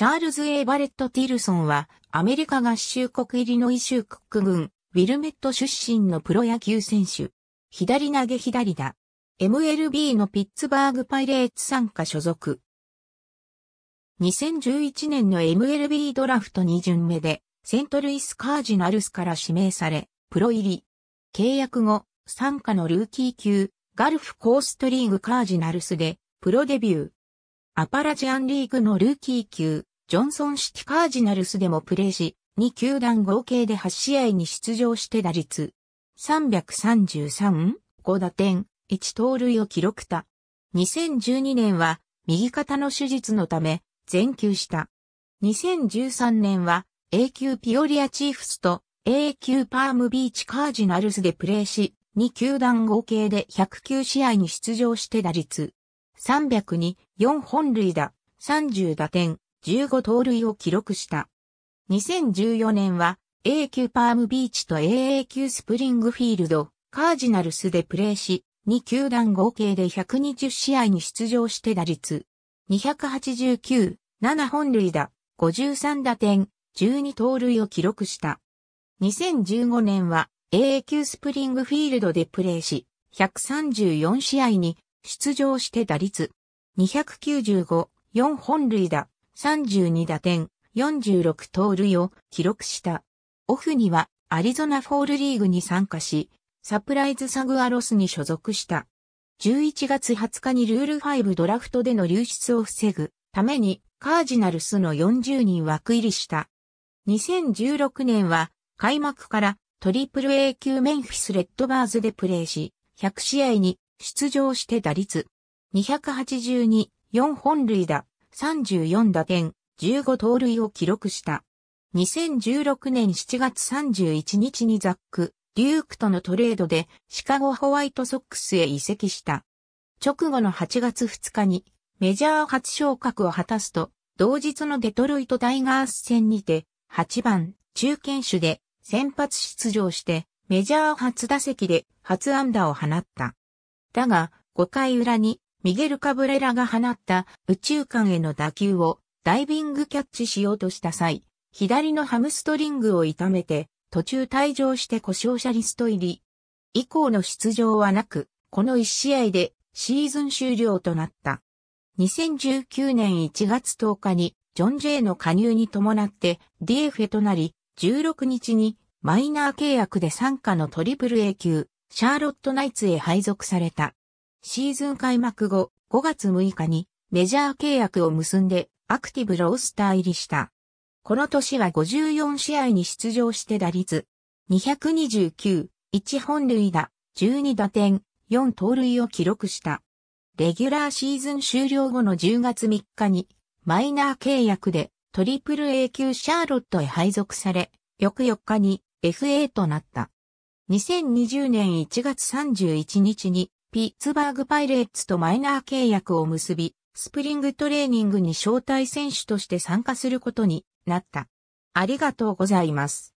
チャールズ・エバレット・ティルソンは、アメリカ合衆国イリノイ州クック郡、ウィルメット出身のプロ野球選手。左投げ左だ。MLB のピッツバーグパイレーツ参加所属。2011年の MLB ドラフト2巡目で、セントルイス・カージナルスから指名され、プロ入り。契約後、参加のルーキー級、ガルフコーストリーグカージナルスで、プロデビュー。アパラジアンリーグのルーキー級、ジョンソンシティカージナルスでもプレーし、2球団合計で8試合に出場して打率333、5打点、1盗塁を記録た。2012年は右肩の手術のため全球した。2013年は A 級ピオリアチーフスと A 級パームビーチカージナルスでプレーし、2球団合計で109試合に出場して打率302、4本塁打、30打点、15盗塁を記録した。2014年は A 級パームビーチと AA 級スプリングフィールド、カージナルスでプレーし、2球団合計で120試合に出場して打率、289、7本塁打、53打点、12盗塁を記録した。2015年は AA 級スプリングフィールドでプレーし、134試合に出場して打率、295、4本塁打、32打点、46盗塁を記録した。オフにはアリゾナフォールリーグに参加し、サプライズサグアロスに所属した。11月20日にルール5ドラフトでの流出を防ぐためにカージナルスの40人枠入りした。2016年は開幕からトリプル A 級メンフィスレッドバーズでプレーし、100試合に出場して打率282、4本塁打、34打点、15盗塁を記録した。2016年7月31日にザック、デュークとのトレードでシカゴホワイトソックスへ移籍した。直後の8月2日にメジャー初昇格を果たすと、同日のデトロイトタイガース戦にて8番中堅手で先発出場してメジャー初打席で初安打を放った。だが5回裏にミゲル・カブレラが放った宇宙間への打球をダイビングキャッチしようとした際、左のハムストリングを痛めて途中退場して故障者リスト入り。以降の出場はなく、この1試合でシーズン終了となった。2019年1月10日にジョン・ジェイの加入に伴って DFA となり、16日にマイナー契約で参加のトリプル A 級、シャーロットナイツへ配属された。シーズン開幕後、5月6日にメジャー契約を結んでアクティブロースター入りした。この年は54試合に出場して打率229、1本塁打、12打点、4盗塁を記録した。レギュラーシーズン終了後の10月3日にマイナー契約でトリプル A 級シャーロットへ配属され、翌4日に FA となった。2020年1月31日にピッツバーグパイレーツとマイナー契約を結び、スプリングトレーニングに招待選手として参加することになった。ありがとうございます。